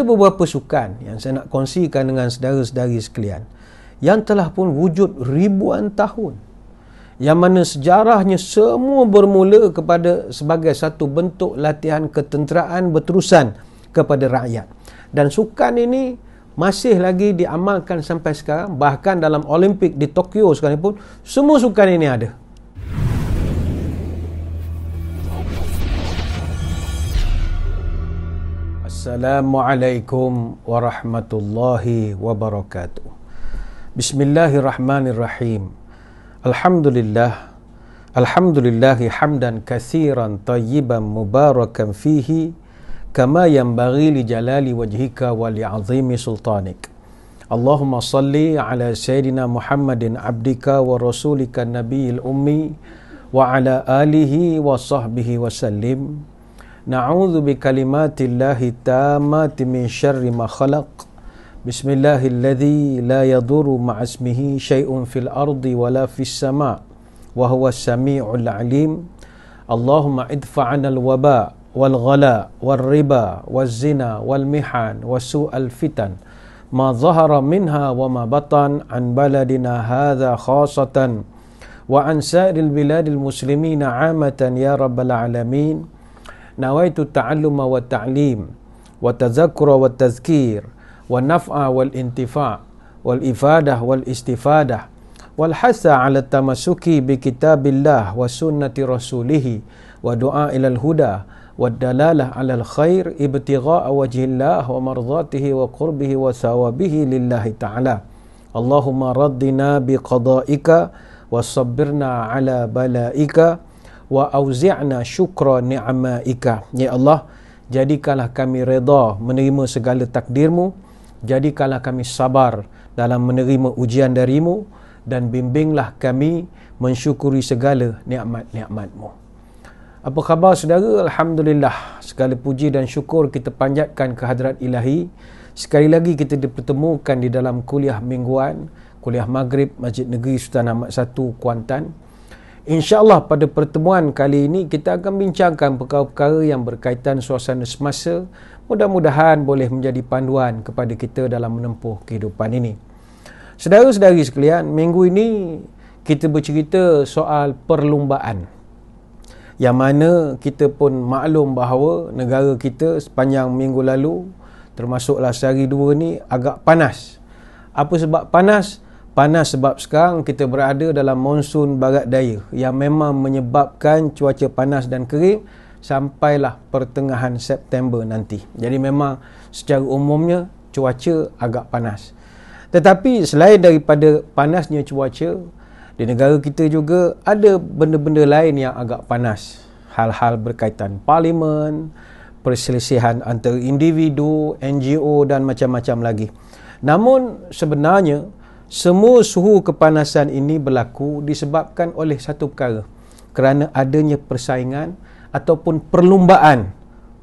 ada beberapa sukan yang saya nak kongsikan dengan saudara-saudari sekalian yang telah pun wujud ribuan tahun yang mana sejarahnya semua bermula kepada sebagai satu bentuk latihan ketenteraan berterusan kepada rakyat dan sukan ini masih lagi diamalkan sampai sekarang bahkan dalam Olimpik di Tokyo sekalipun semua sukan ini ada Assalamualaikum warahmatullahi wabarakatuh. Bismillahirrahmanirrahim. Alhamdulillah. Alhamdulillahi hamdan kathiran tayyiban mubarakan fihi kama yanbaghi li jalali wajhika wa li azimi sultanik. Allahumma salli ala sayyidina Muhammadin abdika wa rasulika nabiyil ummi wa ala alihi wa sahbihi wa sallim. نعوذ بكلمات الله التامات من شر ما خلق بسم الله الذي لا يضر مع اسمه شيء في الأرض ولا في السماء وهو السميع العليم اللهم ادفع عنا الوباء والغلاء والربا والزنا والمحن وسوء الفتن ما ظهر منها وما بطن عن بلدنا هذا خاصة وعن سائر البلاد المسلمين عامة يا رب العالمين نويت التعلم والتعليم والتذكر والتذكير والنفع والانتفاع والإفادة والاستفادة والحث على التمسك بكتاب الله وسنة رسوله ودعاء إلى الهدى والدلالة على الخير ابتغاء وجه الله ومرضاته وقربه وثوابه لله تعالى اللهم ردنا بقضائك وصبرنا على بلائك wa auzi'na syukra ni'maika. Ya Allah, jadikanlah kami reda menerima segala takdirmu. Jadikanlah kami sabar dalam menerima ujian darimu dan bimbinglah kami mensyukuri segala nikmat-nikmatmu. Apa khabar saudara? Alhamdulillah. Segala puji dan syukur kita panjatkan kehadrat ilahi. Sekali lagi kita dipertemukan di dalam kuliah mingguan, kuliah maghrib Masjid Negeri Sultan Ahmad I, Kuantan insyaAllah pada pertemuan kali ini kita akan bincangkan perkara-perkara yang berkaitan suasana semasa mudah-mudahan boleh menjadi panduan kepada kita dalam menempuh kehidupan ini. Sedara-sedari sekalian, minggu ini kita bercerita soal perlumbaan yang mana kita pun maklum bahawa negara kita sepanjang minggu lalu termasuklah sehari dua ni agak panas. Apa sebab panas? Panas panas sebab sekarang kita berada dalam monsun barat daya yang memang menyebabkan cuaca panas dan kering sampailah pertengahan September nanti. Jadi memang secara umumnya cuaca agak panas. Tetapi selain daripada panasnya cuaca, di negara kita juga ada benda-benda lain yang agak panas. Hal-hal berkaitan parlimen, perselisihan antara individu, NGO dan macam-macam lagi. Namun sebenarnya semua suhu kepanasan ini berlaku disebabkan oleh satu perkara kerana adanya persaingan ataupun perlumbaan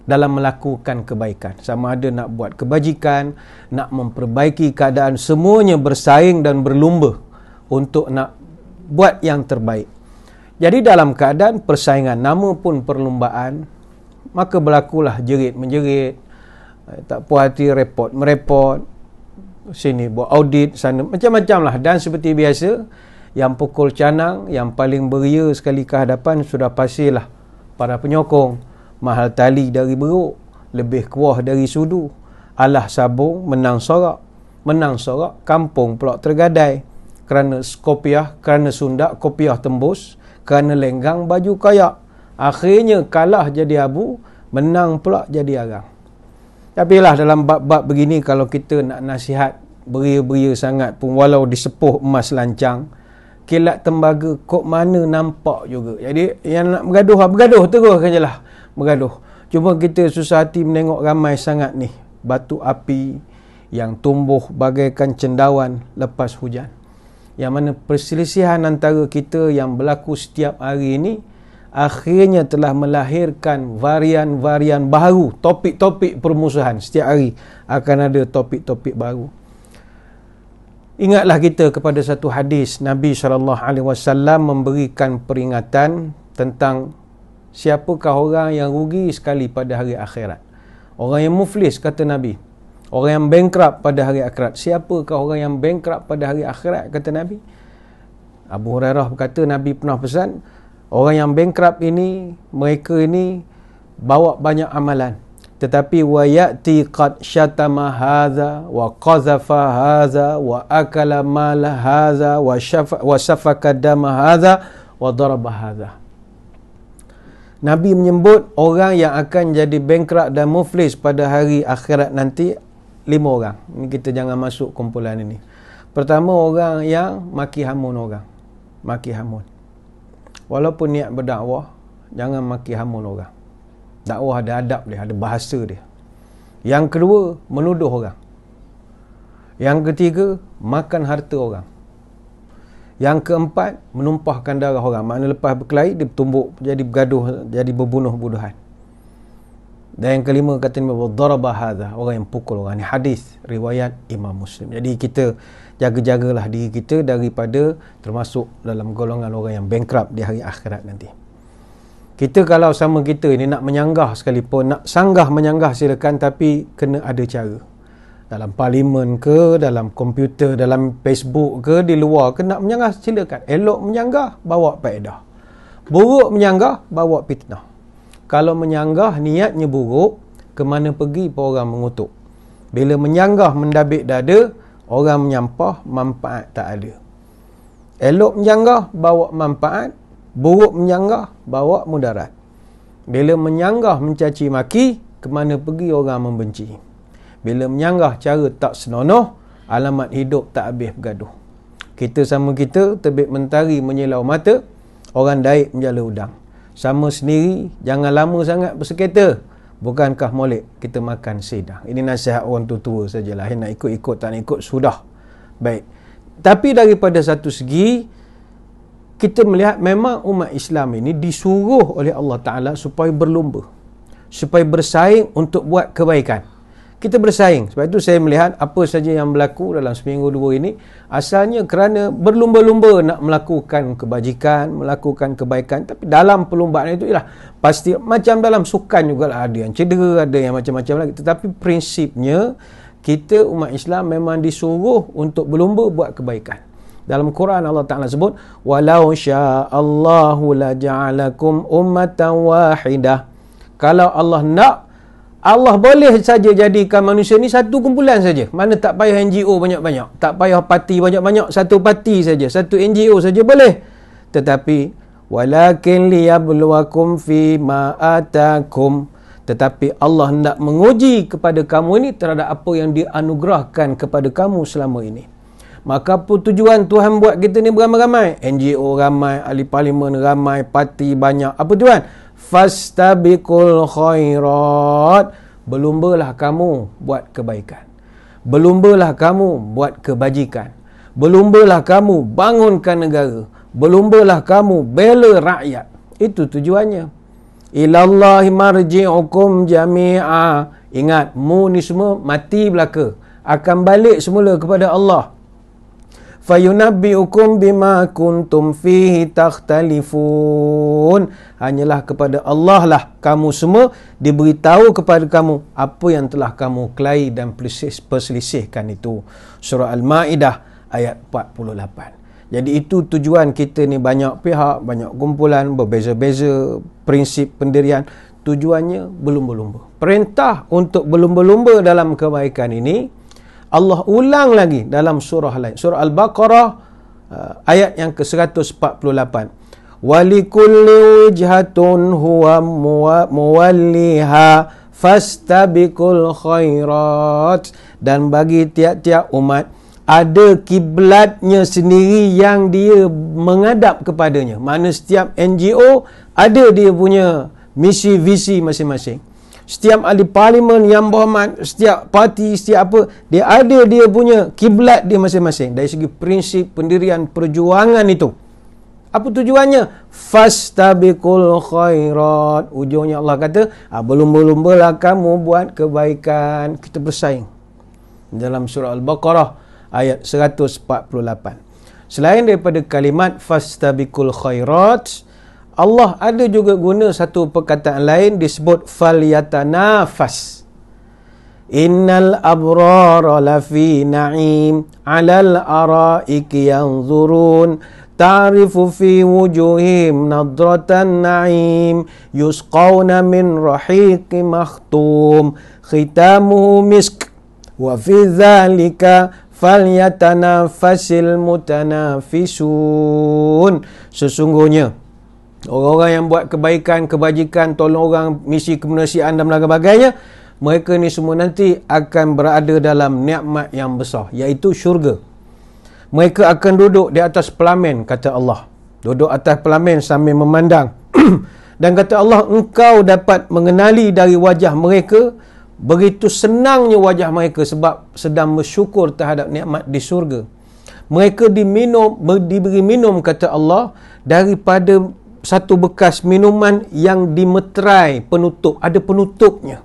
dalam melakukan kebaikan sama ada nak buat kebajikan nak memperbaiki keadaan semuanya bersaing dan berlumba untuk nak buat yang terbaik jadi dalam keadaan persaingan nama pun perlumbaan maka berlakulah jerit menjerit eh, tak puas hati repot merepot sini buat audit sana macam-macam lah dan seperti biasa yang pukul canang yang paling beria sekali ke hadapan sudah pastilah para penyokong mahal tali dari beruk lebih kuah dari sudu alah sabung menang sorak menang sorak kampung pula tergadai kerana skopiah kerana sundak kopiah tembus kerana lenggang baju kayak akhirnya kalah jadi abu menang pula jadi arang tapi lah dalam bab-bab begini kalau kita nak nasihat beria-beria sangat pun walau disepuh emas lancang, kilat tembaga kok mana nampak juga. Jadi yang nak bergaduh, ah, bergaduh terus kan je lah. Bergaduh. Cuma kita susah hati menengok ramai sangat ni. Batu api yang tumbuh bagaikan cendawan lepas hujan. Yang mana perselisihan antara kita yang berlaku setiap hari ini, akhirnya telah melahirkan varian-varian baru, topik-topik permusuhan. Setiap hari akan ada topik-topik baru. Ingatlah kita kepada satu hadis Nabi sallallahu alaihi wasallam memberikan peringatan tentang siapakah orang yang rugi sekali pada hari akhirat. Orang yang muflis kata Nabi. Orang yang bankrupt pada hari akhirat. Siapakah orang yang bankrupt pada hari akhirat kata Nabi? Abu Hurairah berkata Nabi pernah pesan Orang yang bankrupt ini, mereka ini bawa banyak amalan. Tetapi wa ya'ti qad syatama hadza wa qazafa hadza wa akala mal hadza wa syafa wa syafaka dam hadza wa daraba hadza. Nabi menyebut orang yang akan jadi bankrupt dan muflis pada hari akhirat nanti lima orang. Ini kita jangan masuk kumpulan ini. Pertama orang yang maki hamun orang. Maki hamun walaupun niat berdakwah jangan maki hamun orang dakwah ada adab dia ada bahasa dia yang kedua menuduh orang yang ketiga makan harta orang yang keempat menumpahkan darah orang makna lepas berkelahi dia bertumbuk jadi bergaduh jadi berbunuh-bunuhan dan yang kelima kata ni daraba orang yang pukul orang ni hadis riwayat Imam Muslim jadi kita jaga-jagalah diri kita daripada termasuk dalam golongan orang yang bankrupt di hari akhirat nanti. Kita kalau sama kita ini nak menyanggah sekalipun, nak sanggah menyanggah silakan tapi kena ada cara. Dalam parlimen ke, dalam komputer, dalam Facebook ke, di luar ke nak menyanggah silakan. Elok menyanggah, bawa paedah. Buruk menyanggah, bawa fitnah. Kalau menyanggah niatnya buruk, ke mana pergi orang mengutuk. Bila menyanggah mendabik dada, Orang menyampah, manfaat tak ada. Elok menyanggah, bawa manfaat. Buruk menyanggah, bawa mudarat. Bila menyanggah mencaci maki, ke mana pergi orang membenci. Bila menyanggah cara tak senonoh, alamat hidup tak habis bergaduh. Kita sama kita, terbit mentari menyilau mata, orang daik menjala udang. Sama sendiri, jangan lama sangat bersekitar. Bukankah molek kita makan sedah? Ini nasihat orang tu tua sajalah. Yang nak ikut-ikut tak nak ikut, sudah. Baik. Tapi daripada satu segi, kita melihat memang umat Islam ini disuruh oleh Allah Ta'ala supaya berlumba. Supaya bersaing untuk buat kebaikan kita bersaing. Sebab itu saya melihat apa saja yang berlaku dalam seminggu dua ini asalnya kerana berlumba-lumba nak melakukan kebajikan, melakukan kebaikan. Tapi dalam perlombaan itu ialah pasti macam dalam sukan juga lah. ada yang cedera, ada yang macam-macam lagi. Tetapi prinsipnya kita umat Islam memang disuruh untuk berlumba buat kebaikan. Dalam Quran Allah Taala sebut walau sya Allahu la ja'alakum ummatan wahidah. Kalau Allah nak Allah boleh saja jadikan manusia ni satu kumpulan saja. Mana tak payah NGO banyak-banyak. Tak payah parti banyak-banyak. Satu parti saja. Satu NGO saja boleh. Tetapi, Walakin liyabluwakum fi ma'atakum. Tetapi Allah nak menguji kepada kamu ini terhadap apa yang dianugerahkan kepada kamu selama ini. Maka apa tujuan Tuhan buat kita ni beramai-ramai? NGO ramai, ahli parlimen ramai, parti banyak. Apa tujuan? fastabiqul khairat berlumbalah kamu buat kebaikan berlumbalah kamu buat kebajikan berlumbalah kamu bangunkan negara berlumbalah kamu bela rakyat itu tujuannya ilallahi marji'ukum jami'a ingat mu ni semua mati belaka akan balik semula kepada Allah فَيُنَبِّئُكُمْ bima kuntum فِيهِ تَخْتَلِفُونَ Hanyalah kepada Allah lah kamu semua diberitahu kepada kamu apa yang telah kamu kelahi dan perselisihkan itu. Surah Al-Ma'idah ayat 48. Jadi itu tujuan kita ni banyak pihak, banyak kumpulan, berbeza-beza prinsip pendirian. Tujuannya belum berlumba. Perintah untuk belum berlumba dalam kebaikan ini Allah ulang lagi dalam surah lain. Surah Al-Baqarah uh, ayat yang ke-148. Walikulli wijhatun huwa muwalliha fastabiqul khairat dan bagi tiap-tiap umat ada kiblatnya sendiri yang dia menghadap kepadanya. Mana setiap NGO ada dia punya misi visi masing-masing setiap ahli parlimen yang berhormat, setiap parti, setiap apa, dia ada dia punya kiblat dia masing-masing dari segi prinsip pendirian perjuangan itu. Apa tujuannya? Fastabiqul khairat. Ujungnya Allah kata, ah, belum-belumlah kamu buat kebaikan. Kita bersaing. Dalam surah Al-Baqarah ayat 148. Selain daripada kalimat fastabiqul khairat, Allah ada juga guna satu perkataan lain disebut falyatanafas. Innal abrara lafi na'im 'alal ara'ik yanzurun ta'rifu fi wujuhim nadratan na'im yusqawna min rahiq makhtum khitamuhu misk wa fi dhalika falyatanafasil mutanafisun sesungguhnya orang-orang yang buat kebaikan, kebajikan, tolong orang misi kemanusiaan dan lain sebagainya, mereka ni semua nanti akan berada dalam nikmat yang besar, iaitu syurga. Mereka akan duduk di atas pelamin, kata Allah. Duduk atas pelamin sambil memandang. dan kata Allah, engkau dapat mengenali dari wajah mereka, begitu senangnya wajah mereka sebab sedang bersyukur terhadap nikmat di syurga. Mereka diminum, diberi minum, kata Allah, daripada satu bekas minuman yang dimeterai penutup. Ada penutupnya.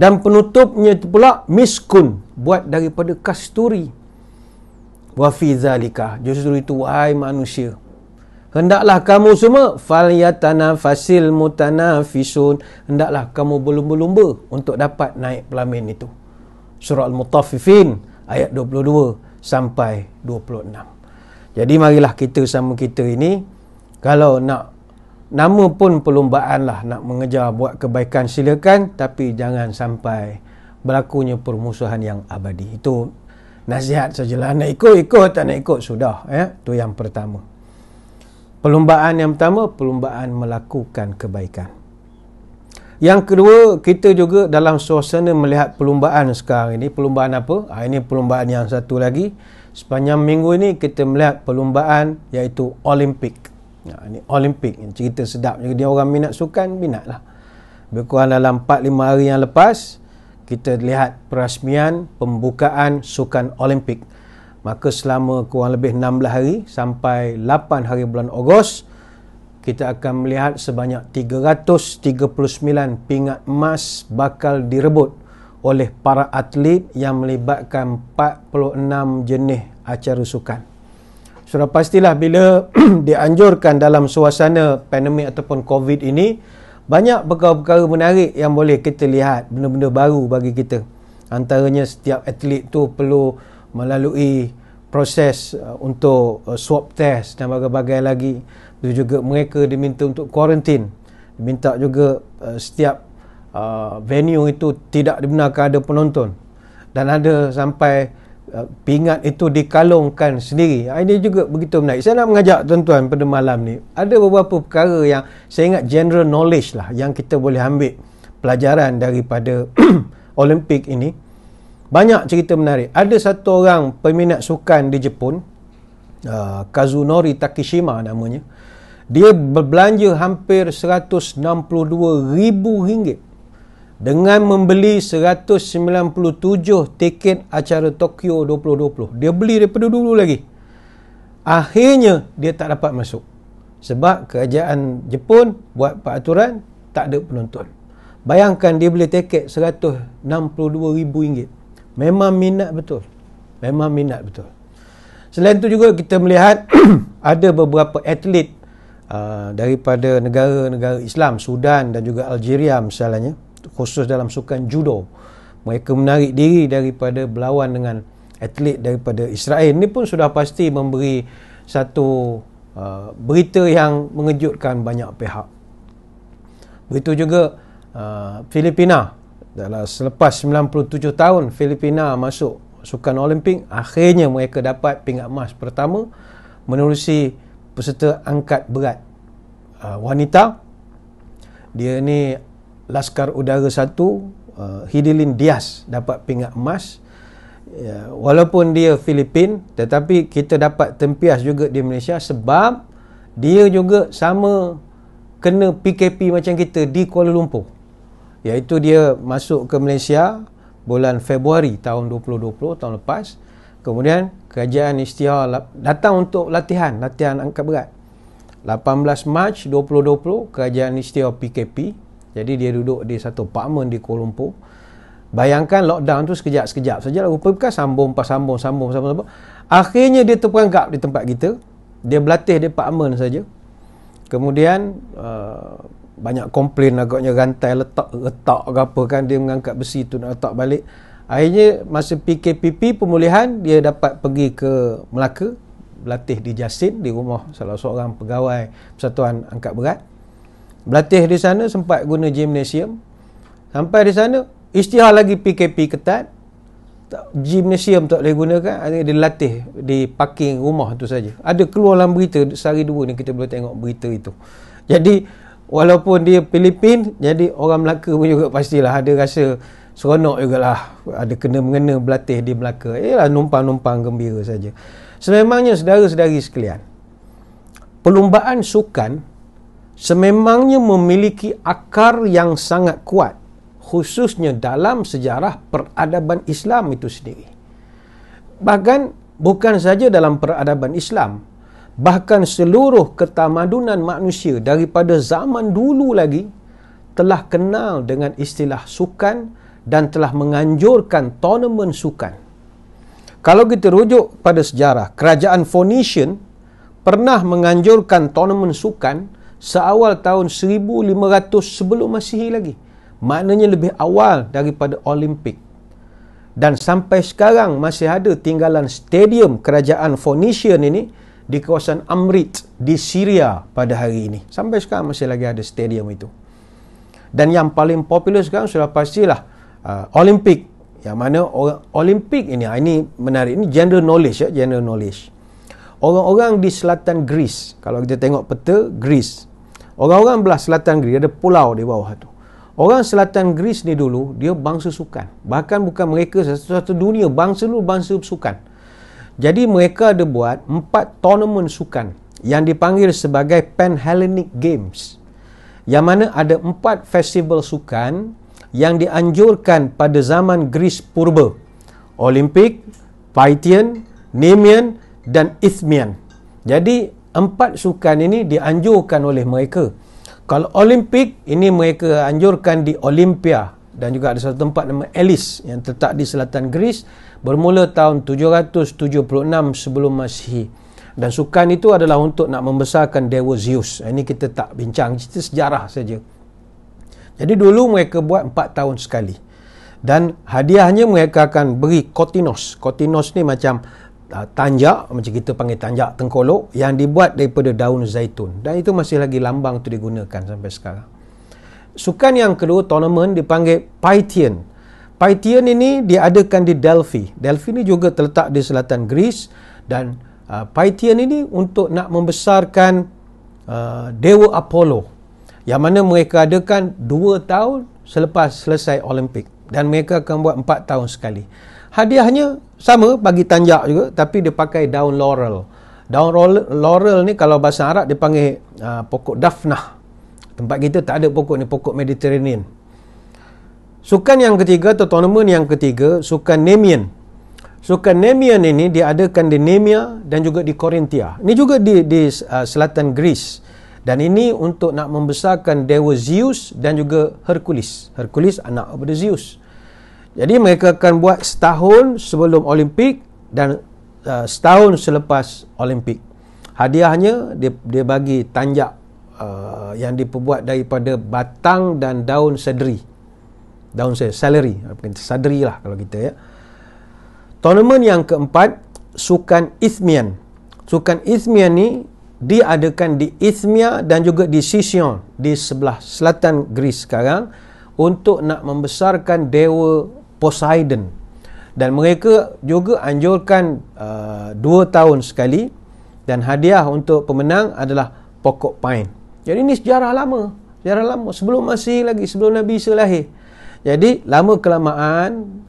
Dan penutupnya itu pula miskun. Buat daripada kasturi. Wafi zalika. Justru itu, wahai manusia. Hendaklah kamu semua. Fal yatana fasil mutanafisun. Hendaklah kamu berlumba-lumba untuk dapat naik pelamin itu. Surah Al-Mutafifin ayat 22 sampai 26. Jadi marilah kita sama kita ini kalau nak nama pun perlumbaan lah nak mengejar buat kebaikan silakan tapi jangan sampai berlakunya permusuhan yang abadi itu nasihat sajalah nak ikut ikut tak nak ikut sudah ya tu yang pertama perlumbaan yang pertama perlumbaan melakukan kebaikan yang kedua kita juga dalam suasana melihat perlumbaan sekarang ini perlumbaan apa ha, ini perlumbaan yang satu lagi sepanjang minggu ini kita melihat perlumbaan iaitu olimpik Nah ya, ini Olimpik cerita sedap jadi dia orang minat sukan minat lah. kurang dalam 4-5 hari yang lepas kita lihat perasmian pembukaan sukan Olimpik maka selama kurang lebih 16 hari sampai 8 hari bulan Ogos kita akan melihat sebanyak 339 pingat emas bakal direbut oleh para atlet yang melibatkan 46 jenis acara sukan sudah pastilah bila dianjurkan dalam suasana pandemik ataupun covid ini banyak perkara-perkara menarik yang boleh kita lihat benda-benda baru bagi kita antaranya setiap atlet tu perlu melalui proses uh, untuk uh, swab test dan bagai-bagai lagi Itu juga mereka diminta untuk kuarantin minta juga uh, setiap venue itu tidak dibenarkan ada penonton dan ada sampai Eh, pingat itu dikalungkan sendiri. Ah, ini juga begitu menarik. Saya nak mengajak tuan-tuan pada malam ni. Ada beberapa perkara yang saya ingat general knowledge lah yang kita boleh ambil pelajaran daripada Olimpik ini. Banyak cerita menarik. Ada satu orang peminat sukan di Jepun, uh, Kazunori Takishima namanya. Dia berbelanja hampir 162 ribu ringgit dengan membeli 197 tiket acara Tokyo 2020. Dia beli daripada dulu lagi. Akhirnya dia tak dapat masuk. Sebab kerajaan Jepun buat peraturan tak ada penonton. Bayangkan dia beli tiket ribu 162000 Memang minat betul. Memang minat betul. Selain itu juga kita melihat ada beberapa atlet uh, daripada negara-negara Islam, Sudan dan juga Algeria misalnya khusus dalam sukan judo. Mereka menarik diri daripada berlawan dengan atlet daripada Israel. Ini pun sudah pasti memberi satu uh, berita yang mengejutkan banyak pihak. Begitu juga uh, Filipina. Dalam selepas 97 tahun Filipina masuk sukan Olimpik, akhirnya mereka dapat pingat emas pertama menerusi peserta angkat berat uh, wanita. Dia ni Laskar Udara 1 uh, Hidilin Dias dapat pingat emas ya, walaupun dia Filipin tetapi kita dapat tempias juga di Malaysia sebab dia juga sama kena PKP macam kita di Kuala Lumpur iaitu dia masuk ke Malaysia bulan Februari tahun 2020 tahun lepas kemudian kerajaan istihar datang untuk latihan latihan angkat berat 18 Mac 2020 kerajaan istihar PKP jadi dia duduk di satu apartment di Kuala Lumpur. Bayangkan lockdown tu sekejap-sekejap saja lah. Rupa bukan sambung, pas sambung, sambung, sambung, sambung. Akhirnya dia terperangkap di tempat kita. Dia berlatih di apartment saja. Kemudian uh, banyak komplain agaknya rantai letak letak ke apa kan dia mengangkat besi tu nak letak balik. Akhirnya masa PKPP pemulihan dia dapat pergi ke Melaka berlatih di Jasin di rumah salah seorang pegawai persatuan angkat berat. Berlatih di sana sempat guna gymnasium. Sampai di sana, istihar lagi PKP ketat. Gymnasium tak boleh gunakan. Hanya dia latih di parking rumah tu saja. Ada keluar dalam berita sehari dua ni kita boleh tengok berita itu. Jadi, walaupun dia Filipin, jadi orang Melaka pun juga pastilah ada rasa seronok lah, Ada kena-mengena berlatih di Melaka. Yalah, numpang-numpang gembira saja. Sememangnya, saudara-saudari sekalian, perlumbaan sukan sememangnya memiliki akar yang sangat kuat khususnya dalam sejarah peradaban Islam itu sendiri. Bahkan bukan saja dalam peradaban Islam, bahkan seluruh ketamadunan manusia daripada zaman dulu lagi telah kenal dengan istilah sukan dan telah menganjurkan tournament sukan. Kalau kita rujuk pada sejarah, kerajaan Phoenician pernah menganjurkan tournament sukan seawal tahun 1500 sebelum Masihi lagi. Maknanya lebih awal daripada Olimpik. Dan sampai sekarang masih ada tinggalan stadium kerajaan Phoenician ini di kawasan Amrit di Syria pada hari ini. Sampai sekarang masih lagi ada stadium itu. Dan yang paling popular sekarang sudah pastilah uh, Olimpik. Yang mana Olimpik ini, ah, ini menarik, ini general knowledge ya, general knowledge orang-orang di selatan Greece. Kalau kita tengok peta Greece. Orang-orang belah selatan Greece ada pulau di bawah tu. Orang selatan Greece ni dulu dia bangsa sukan. Bahkan bukan mereka satu-satu dunia bangsa dulu bangsa sukan. Jadi mereka ada buat empat tournament sukan yang dipanggil sebagai Panhellenic Games. Yang mana ada empat festival sukan yang dianjurkan pada zaman Greece purba. Olympic, Pythian, Nemean dan ismian. Jadi empat sukan ini dianjurkan oleh mereka. Kalau Olimpik ini mereka anjurkan di Olimpia dan juga ada satu tempat nama Elis yang terletak di selatan Greece bermula tahun 776 sebelum Masihi. Dan sukan itu adalah untuk nak membesarkan Dewa Zeus. Eh, ini kita tak bincang, cerita sejarah saja. Jadi dulu mereka buat 4 tahun sekali. Dan hadiahnya mereka akan beri Kotinos. Kotinos ni macam Ah, tanjak macam kita panggil tanjak tengkolok yang dibuat daripada daun zaitun dan itu masih lagi lambang itu digunakan sampai sekarang sukan yang kedua tournament dipanggil Pythian Pythian ini diadakan di Delphi Delphi ini juga terletak di selatan Greece dan uh, ah, Pythian ini untuk nak membesarkan uh, Dewa Apollo yang mana mereka adakan 2 tahun selepas selesai Olimpik dan mereka akan buat 4 tahun sekali hadiahnya sama bagi tanjak juga tapi dia pakai daun laurel daun laurel ni kalau bahasa Arab dia panggil uh, pokok dafnah tempat kita tak ada pokok ni pokok Mediterranean sukan yang ketiga atau tournament yang ketiga sukan Nemian sukan Nemian ini diadakan di Nemia dan juga di Korintia ini juga di, di uh, selatan Greece dan ini untuk nak membesarkan Dewa Zeus dan juga Hercules Hercules anak daripada Zeus jadi mereka akan buat setahun sebelum Olimpik dan uh, setahun selepas Olimpik. Hadiahnya dia dia bagi tanjak uh, yang diperbuat daripada batang dan daun sedri. Daun sedri, celery, sedri lah kalau kita ya. Tournament yang keempat, Sukan Ismian. Sukan Ismian ni diadakan di Ismia dan juga di Sision di sebelah selatan Greece sekarang untuk nak membesarkan dewa Poseidon dan mereka juga anjurkan uh, dua tahun sekali dan hadiah untuk pemenang adalah pokok pine. Jadi ini sejarah lama, sejarah lama sebelum masih lagi sebelum Nabi Isa Jadi lama kelamaan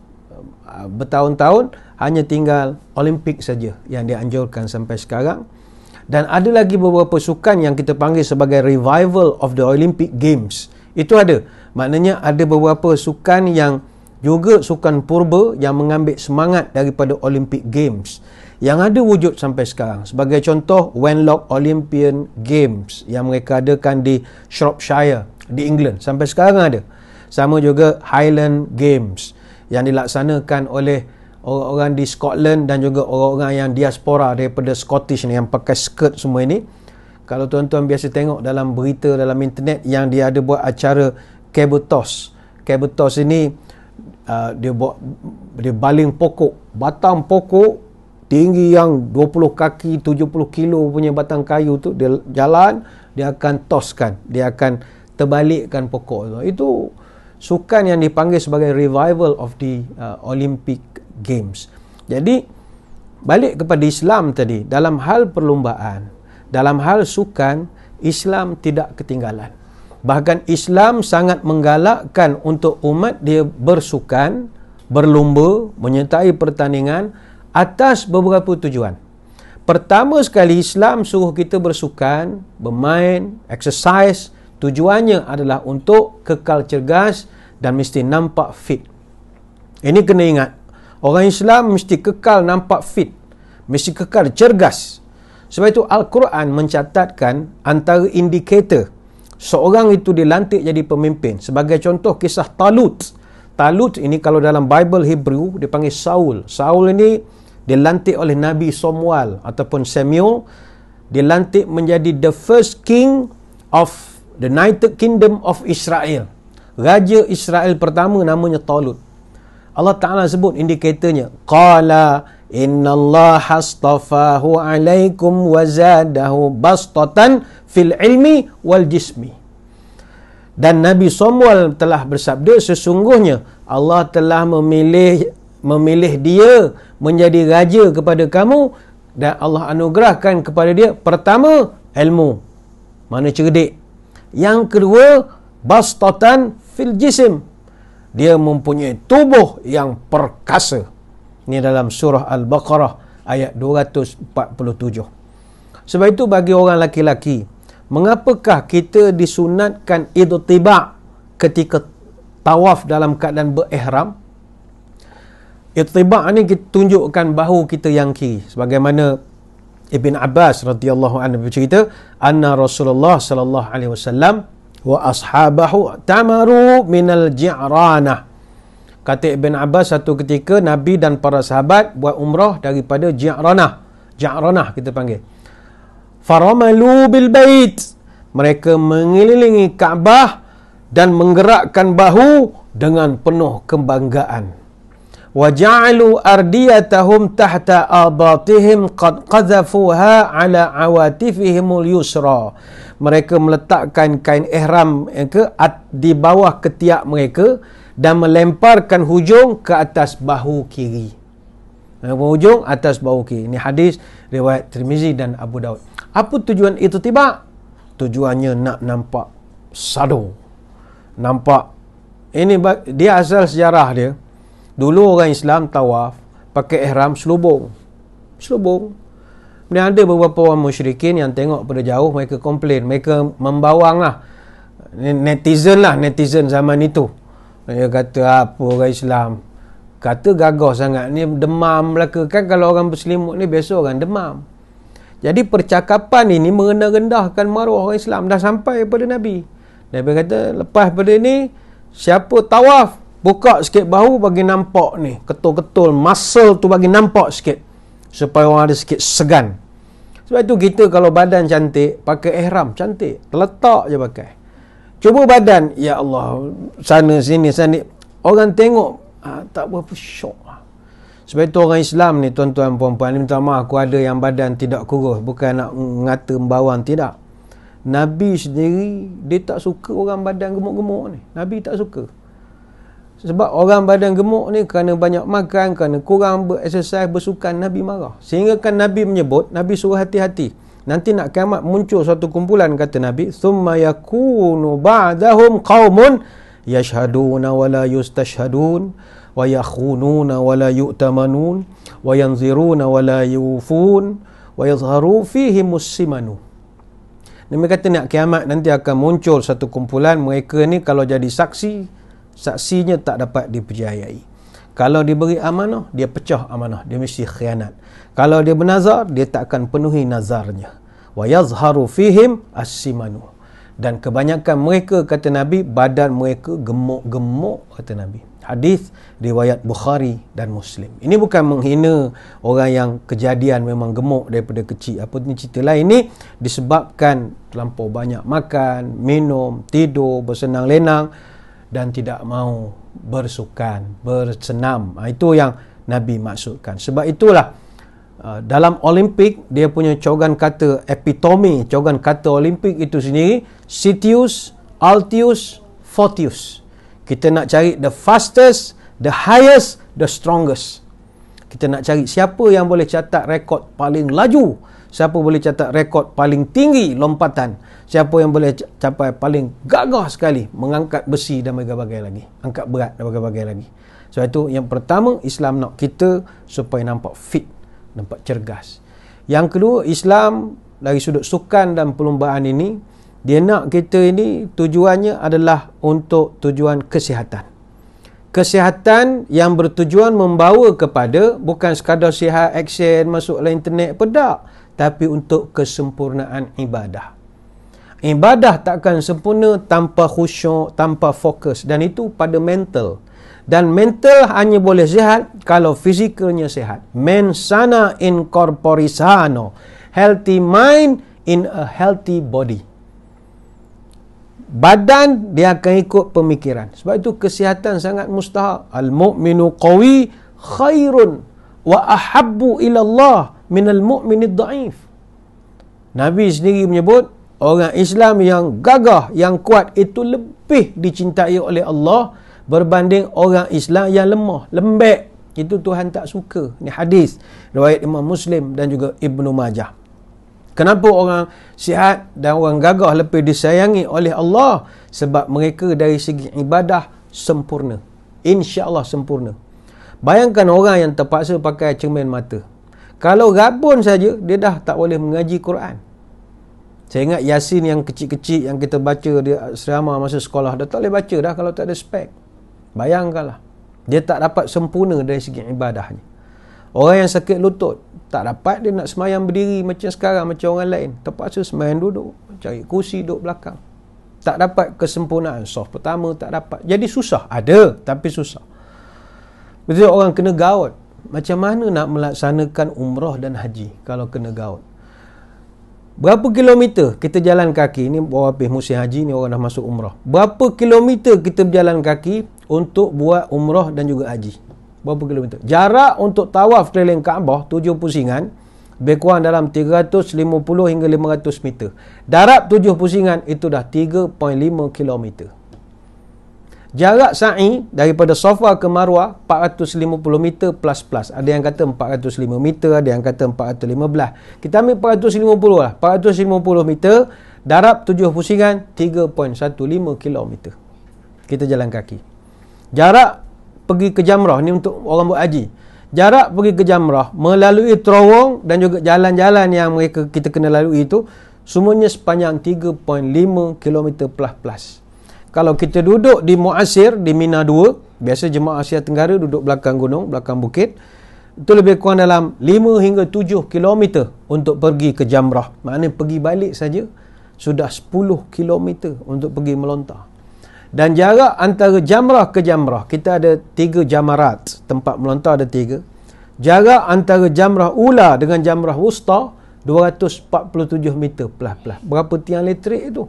uh, bertahun-tahun hanya tinggal Olimpik saja yang dianjurkan sampai sekarang. Dan ada lagi beberapa sukan yang kita panggil sebagai revival of the Olympic Games. Itu ada. Maknanya ada beberapa sukan yang juga sukan purba yang mengambil semangat daripada Olympic Games yang ada wujud sampai sekarang. Sebagai contoh, Wenlock Olympian Games yang mereka adakan di Shropshire di England sampai sekarang ada. Sama juga Highland Games yang dilaksanakan oleh orang-orang di Scotland dan juga orang-orang yang diaspora daripada Scottish ni yang pakai skirt semua ini. Kalau tuan-tuan biasa tengok dalam berita dalam internet yang dia ada buat acara Cabotos. Cabotos ini uh, dia buat dia baling pokok, batang pokok tinggi yang 20 kaki 70 kilo punya batang kayu tu dia jalan, dia akan toskan, dia akan terbalikkan pokok tu. Itu sukan yang dipanggil sebagai revival of the uh, Olympic Games. Jadi balik kepada Islam tadi, dalam hal perlumbaan, dalam hal sukan, Islam tidak ketinggalan. Bahkan Islam sangat menggalakkan untuk umat dia bersukan, berlumba, menyertai pertandingan atas beberapa tujuan. Pertama sekali Islam suruh kita bersukan, bermain, exercise. Tujuannya adalah untuk kekal cergas dan mesti nampak fit. Ini kena ingat. Orang Islam mesti kekal nampak fit. Mesti kekal cergas. Sebab itu Al-Quran mencatatkan antara indikator seorang itu dilantik jadi pemimpin. Sebagai contoh kisah Talut. Talut ini kalau dalam Bible Hebrew dipanggil Saul. Saul ini dilantik oleh Nabi Samuel ataupun Samuel dilantik menjadi the first king of the United Kingdom of Israel. Raja Israel pertama namanya Talut. Allah Taala sebut indikatornya qala innallaha astafahu alaikum wa zadahu bastatan fil ilmi wal jismi. Dan Nabi Samuel telah bersabda sesungguhnya Allah telah memilih memilih dia menjadi raja kepada kamu dan Allah anugerahkan kepada dia pertama ilmu mana cerdik yang kedua bastatan fil jism dia mempunyai tubuh yang perkasa ini dalam surah al-baqarah ayat 247 sebab itu bagi orang laki-laki Mengapakah kita disunatkan tiba ketika tawaf dalam keadaan berihram? tiba ni kita tunjukkan bahu kita yang kiri. Sebagaimana Ibn Abbas radhiyallahu anhu bercerita, "Anna Rasulullah sallallahu alaihi wasallam wa ashabahu tamaru min al-ji'rana." Kata Ibn Abbas satu ketika Nabi dan para sahabat buat umrah daripada Ji'ranah. Ji'ranah kita panggil faramalu bil bait mereka mengelilingi Kaabah dan menggerakkan bahu dengan penuh kebanggaan waja'alu ardiyatahum tahta abatihim qad qadhafuha ala awatifihim yusra mereka meletakkan kain ihram eh, ke di bawah ketiak mereka dan melemparkan hujung ke atas bahu kiri. Eh, hujung atas bahu kiri. Ini hadis riwayat Tirmizi dan Abu Daud. Apa tujuan itu tiba? Tujuannya nak nampak sadu. Nampak ini dia asal sejarah dia. Dulu orang Islam tawaf pakai ihram selubung. Selubung. Dan ada beberapa orang musyrikin yang tengok pada jauh mereka komplain, mereka membawang lah netizen lah netizen zaman itu. Dia kata apa orang Islam kata gagah sangat ni demam lah kan kalau orang Muslim ni biasa orang demam jadi percakapan ini merendah-rendahkan maruah orang Islam dah sampai kepada Nabi. Nabi kata lepas pada ini siapa tawaf buka sikit bahu bagi nampak ni ketul-ketul muscle tu bagi nampak sikit supaya orang ada sikit segan. Sebab itu kita kalau badan cantik pakai ihram cantik, terletak je pakai. Cuba badan ya Allah sana sini sana orang tengok ha, tak berapa syok. Sebab itu orang Islam ni tuan-tuan puan-puan ni minta maaf aku ada yang badan tidak kurus bukan nak ngata membawang tidak. Nabi sendiri dia tak suka orang badan gemuk-gemuk ni. Nabi tak suka. Sebab orang badan gemuk ni kerana banyak makan, kerana kurang bereksersis bersukan Nabi marah. Sehingga kan Nabi menyebut, Nabi suruh hati-hati. Nanti nak kiamat muncul satu kumpulan kata Nabi, "Tsumma yakunu ba'dahum qaumun yashhaduna wa la yustashhadun." ويخونون ولا يؤتمنون وينظرون ولا يوفون ويظهروا فيهم السمن Nabi kata nak kiamat nanti akan muncul satu kumpulan mereka ni kalau jadi saksi saksinya tak dapat dipercayai. Kalau diberi amanah dia pecah amanah, dia mesti khianat. Kalau dia bernazar dia tak akan penuhi nazarnya. Wa yazharu fihim as dan kebanyakan mereka kata Nabi badan mereka gemuk-gemuk kata Nabi hadis riwayat Bukhari dan Muslim ini bukan menghina orang yang kejadian memang gemuk daripada kecil apa ni cerita lain ini disebabkan terlampau banyak makan minum tidur bersenang lenang dan tidak mahu bersukan bersenam ha, itu yang Nabi maksudkan sebab itulah Ah, dalam Olimpik dia punya cogan kata epitome cogan kata Olimpik itu sendiri sitius altius fortius kita nak cari the fastest the highest the strongest kita nak cari siapa yang boleh catat rekod paling laju siapa boleh catat rekod paling tinggi lompatan siapa yang boleh capai paling gagah sekali mengangkat besi dan berbagai-bagai lagi angkat berat dan berbagai-bagai lagi sebab so, itu yang pertama Islam nak kita supaya nampak fit nampak cergas. Yang kedua, Islam dari sudut sukan dan perlumbaan ini, dia nak kita ini tujuannya adalah untuk tujuan kesihatan. Kesihatan yang bertujuan membawa kepada bukan sekadar sihat, aksen, masuk dalam internet, pedak. Tapi untuk kesempurnaan ibadah. Ibadah takkan sempurna tanpa khusyuk, tanpa fokus. Dan itu pada mental dan mental hanya boleh sihat kalau fizikalnya sihat. Men sana in corpore Healthy mind in a healthy body. Badan dia akan ikut pemikiran. Sebab itu kesihatan sangat mustahak. Al-mu'minu qawi khairun wa ahabbu ila Allah minal mu'minid da'if. Nabi sendiri menyebut, orang Islam yang gagah, yang kuat itu lebih dicintai oleh Allah berbanding orang Islam yang lemah, lembek. Itu Tuhan tak suka. Ini hadis riwayat Imam Muslim dan juga Ibnu Majah. Kenapa orang sihat dan orang gagah lebih disayangi oleh Allah? Sebab mereka dari segi ibadah sempurna. Insya Allah sempurna. Bayangkan orang yang terpaksa pakai cermin mata. Kalau rabun saja, dia dah tak boleh mengaji Quran. Saya ingat Yasin yang kecil-kecil yang kita baca di asrama masa sekolah dah tak boleh baca dah kalau tak ada spek. Bayangkanlah. Dia tak dapat sempurna dari segi ibadahnya. Orang yang sakit lutut, tak dapat dia nak semayang berdiri macam sekarang, macam orang lain. Terpaksa semayang duduk, cari kursi duduk belakang. Tak dapat kesempurnaan. soh pertama tak dapat. Jadi susah. Ada, tapi susah. Maksudnya orang kena gaut. Macam mana nak melaksanakan umrah dan haji kalau kena gaut? Berapa kilometer kita jalan kaki ini bawa habis musim haji ni orang dah masuk umrah. Berapa kilometer kita berjalan kaki untuk buat umrah dan juga haji. Berapa kilometer? Jarak untuk tawaf keliling Kaabah tujuh pusingan lebih kurang dalam 350 hingga 500 meter. Darab tujuh pusingan itu dah 3.5 kilometer. Jarak sa'i daripada sofa ke Marwah 450 meter plus plus. Ada yang kata 405 meter, ada yang kata 415. Kita ambil 450 lah. 450 meter, darab tujuh pusingan 3.15 kilometer. Kita jalan kaki. Jarak pergi ke Jamrah ni untuk orang buat haji. Jarak pergi ke Jamrah melalui terowong dan juga jalan-jalan yang mereka kita kena lalui itu semuanya sepanjang 3.5 km plus-plus. Kalau kita duduk di Muasir di Mina 2, biasa jemaah Asia Tenggara duduk belakang gunung, belakang bukit, itu lebih kurang dalam 5 hingga 7 km untuk pergi ke Jamrah. Maknanya pergi balik saja sudah 10 km untuk pergi melontar dan jarak antara jamrah ke jamrah kita ada tiga jamarat tempat melontar ada tiga jarak antara jamrah ula dengan jamrah wusta 247 meter pelah pelah berapa tiang elektrik itu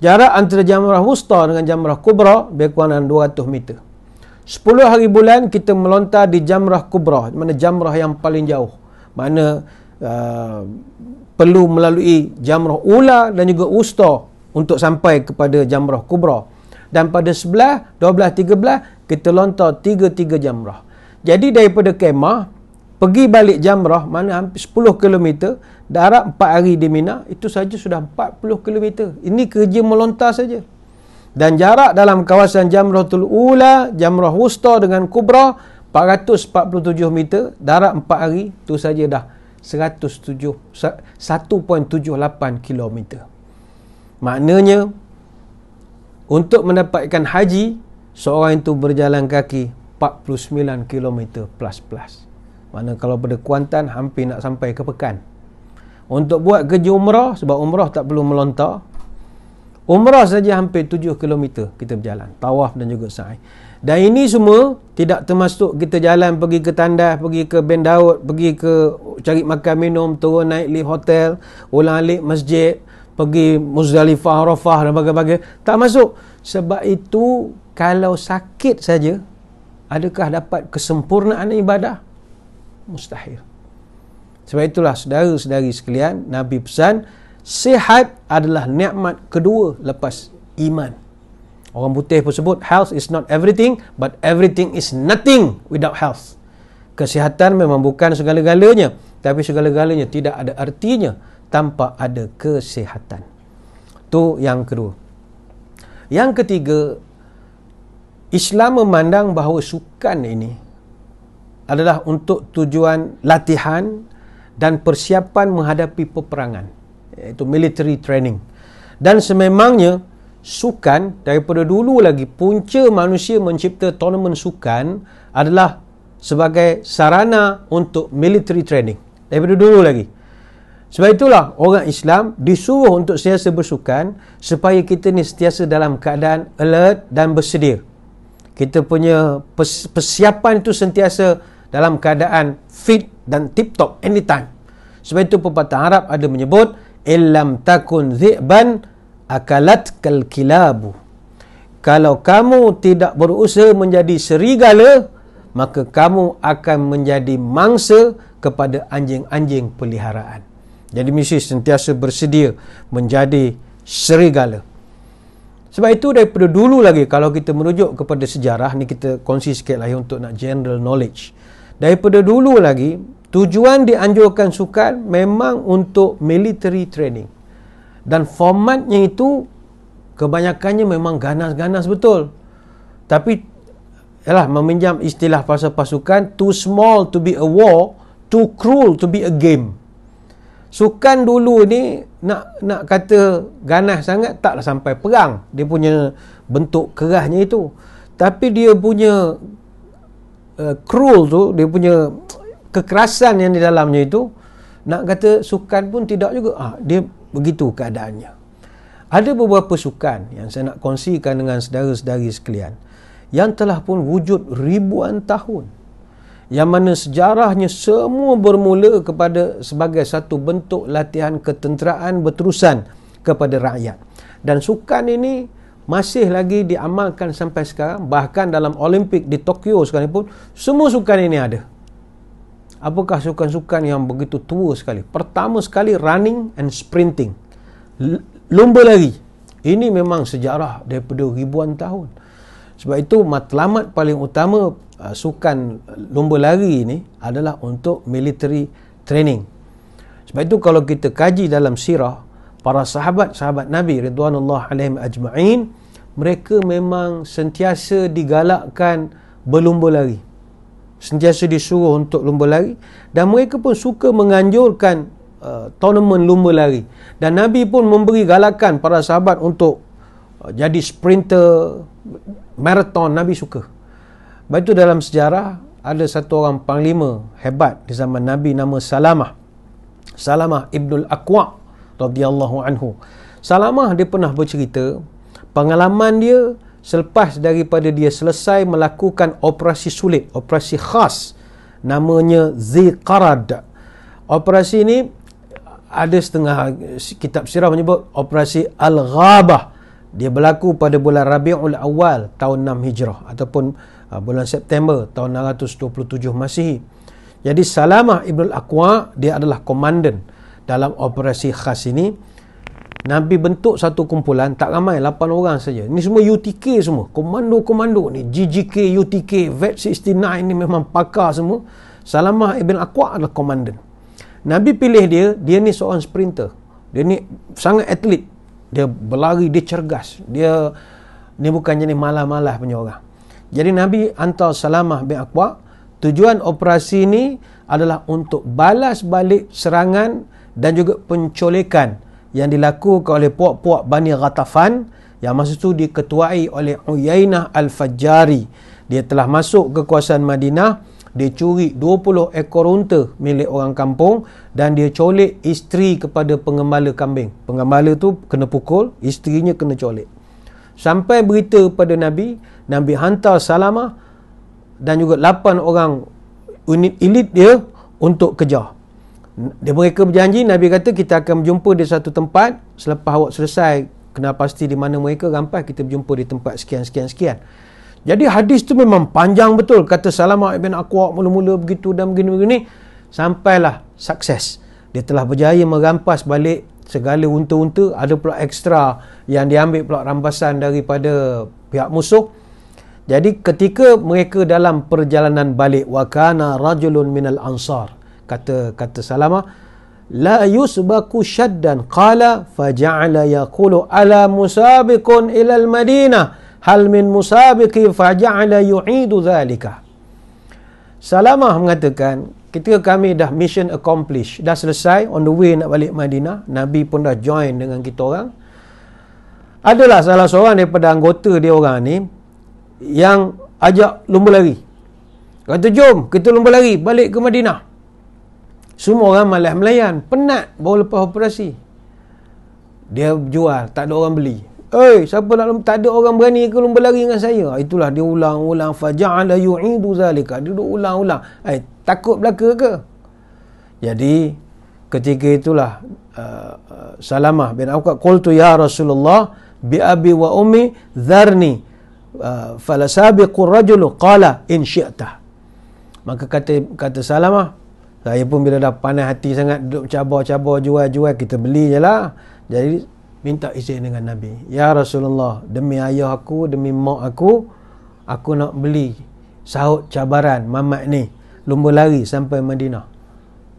jarak antara jamrah wusta dengan jamrah kubra bekuanan kurang dalam 200 meter 10 hari bulan kita melontar di jamrah kubra mana jamrah yang paling jauh mana uh, perlu melalui jamrah ula dan juga wusta untuk sampai kepada jamrah kubra dan pada 11, 12, 13 kita lontar tiga-tiga jamrah. Jadi daripada kemah pergi balik jamrah mana hampir 10 km darat 4 hari di Mina itu saja sudah 40 km. Ini kerja melontar saja. Dan jarak dalam kawasan Jamrahul Ula, Jamrah Wusta dengan Kubra 447 meter, darat 4 hari itu saja dah 107 1.78 kilometer. Maknanya untuk mendapatkan haji, seorang itu berjalan kaki 49 km plus-plus. Mana kalau pada Kuantan hampir nak sampai ke Pekan. Untuk buat kerja umrah sebab umrah tak perlu melontar. Umrah saja hampir 7 km kita berjalan, tawaf dan juga sa'i. Dan ini semua tidak termasuk kita jalan pergi ke tandas, pergi ke Ben pergi ke cari makan minum, turun naik lift hotel, ulang alik masjid, pergi Muzdalifah, Rafah dan bagai-bagai tak masuk sebab itu kalau sakit saja adakah dapat kesempurnaan ibadah mustahil sebab itulah saudara-saudari sekalian Nabi pesan sihat adalah nikmat kedua lepas iman orang putih pun sebut health is not everything but everything is nothing without health kesihatan memang bukan segala-galanya tapi segala-galanya tidak ada artinya tanpa ada kesihatan. Tu yang kedua. Yang ketiga, Islam memandang bahawa sukan ini adalah untuk tujuan latihan dan persiapan menghadapi peperangan iaitu military training. Dan sememangnya sukan daripada dulu lagi punca manusia mencipta tournament sukan adalah sebagai sarana untuk military training. Daripada dulu lagi. Sebab itulah orang Islam disuruh untuk sentiasa bersukan supaya kita ni sentiasa dalam keadaan alert dan bersedia. Kita punya persiapan itu sentiasa dalam keadaan fit dan tip top anytime. Sebab itu pepatah Arab ada menyebut illam takun dhiban akalat kalkilabu. Kalau kamu tidak berusaha menjadi serigala, maka kamu akan menjadi mangsa kepada anjing-anjing peliharaan. Jadi mesti sentiasa bersedia menjadi serigala. Sebab itu daripada dulu lagi kalau kita merujuk kepada sejarah ni kita kongsi sikit lah ya untuk nak general knowledge. Daripada dulu lagi tujuan dianjurkan sukan memang untuk military training. Dan formatnya itu kebanyakannya memang ganas-ganas betul. Tapi ialah meminjam istilah pasal pasukan too small to be a war, too cruel to be a game sukan dulu ni nak nak kata ganas sangat taklah sampai perang dia punya bentuk kerahnya itu tapi dia punya uh, cruel tu dia punya kekerasan yang di dalamnya itu nak kata sukan pun tidak juga ah ha, dia begitu keadaannya ada beberapa sukan yang saya nak kongsikan dengan saudara-saudari sekalian yang telah pun wujud ribuan tahun yang mana sejarahnya semua bermula kepada sebagai satu bentuk latihan ketenteraan berterusan kepada rakyat. Dan sukan ini masih lagi diamalkan sampai sekarang bahkan dalam Olimpik di Tokyo sekalipun semua sukan ini ada. Apakah sukan-sukan yang begitu tua sekali? Pertama sekali running and sprinting. Lumba lari. Ini memang sejarah daripada ribuan tahun. Sebab itu matlamat paling utama uh, sukan lomba lari ini adalah untuk military training. Sebab itu kalau kita kaji dalam sirah para sahabat-sahabat Nabi ridwanullah alaihim ajmain, mereka memang sentiasa digalakkan berlumba lari. Sentiasa disuruh untuk lumba lari dan mereka pun suka menganjurkan uh, tournament lomba lari dan Nabi pun memberi galakan para sahabat untuk uh, jadi sprinter marathon Nabi suka. Lepas itu dalam sejarah ada satu orang panglima hebat di zaman Nabi nama Salamah. Salamah Ibnul Aqwa radhiyallahu anhu. Salamah dia pernah bercerita pengalaman dia selepas daripada dia selesai melakukan operasi sulit, operasi khas namanya Ziqarad. Operasi ini ada setengah kitab sirah menyebut operasi Al-Ghabah dia berlaku pada bulan Rabiul Awal tahun 6 Hijrah ataupun uh, bulan September tahun 627 Masihi. Jadi Salamah Ibn Al-Aqwa dia adalah komandan dalam operasi khas ini. Nabi bentuk satu kumpulan tak ramai 8 orang saja. Ini semua UTK semua, komando-komando ni GGK, UTK, Vet 69 ni memang pakar semua. Salamah Ibn Aqwa adalah komandan. Nabi pilih dia, dia ni seorang sprinter. Dia ni sangat atlet dia berlari dia cergas dia ni bukan jenis malah-malah punya orang jadi Nabi hantar Salamah bin Aqwa tujuan operasi ini adalah untuk balas balik serangan dan juga pencolekan yang dilakukan oleh puak-puak Bani Ghatafan yang masa itu diketuai oleh Uyainah Al-Fajari dia telah masuk ke kuasaan Madinah dia curi 20 ekor unta milik orang kampung dan dia colik isteri kepada pengembala kambing. Pengembala tu kena pukul, isterinya kena colik. Sampai berita kepada Nabi, Nabi hantar Salamah dan juga 8 orang unit elit dia untuk kejar. Dia mereka berjanji, Nabi kata kita akan berjumpa di satu tempat selepas awak selesai kena pasti di mana mereka rampas kita berjumpa di tempat sekian sekian sekian. Jadi hadis tu memang panjang betul. Kata Salama Ibn Aqwa mula-mula begitu dan begini-begini. Sampailah sukses. Dia telah berjaya merampas balik segala unta-unta. Ada pula ekstra yang diambil pula rampasan daripada pihak musuh. Jadi ketika mereka dalam perjalanan balik wakana rajulun minal ansar kata kata Salama la yusbaku syaddan qala faja'ala yaqulu ala musabiqun ila al madinah hal min musabiqi faja'ala yu'idu dhalika. Salamah mengatakan, ketika kami dah mission accomplished, dah selesai, on the way nak balik Madinah, Nabi pun dah join dengan kita orang. Adalah salah seorang daripada anggota dia orang ni, yang ajak lumba lari. Kata, jom, kita lumba lari, balik ke Madinah. Semua orang malah melayan, penat baru lepas operasi. Dia jual, tak ada orang beli. Hei, eh, siapa nak tak ada orang berani ke lomba lari dengan saya? Ah, itulah dia ulang-ulang. Faja'ala yu'idu zalika. Dia duduk ulang-ulang. Hei, eh, takut belaka ke? Jadi, ketika itulah uh, uh, Salamah bin Awqad. Qultu ya Rasulullah bi'abi wa ummi zarni. Uh, falasabiqu rajulu qala in syi'ta maka kata kata salamah saya pun bila dah panas hati sangat duduk cabar-cabar jual-jual kita beli jelah jadi minta izin dengan Nabi. Ya Rasulullah, demi ayah aku, demi mak aku, aku nak beli sahut cabaran mamat ni. Lumba lari sampai Madinah.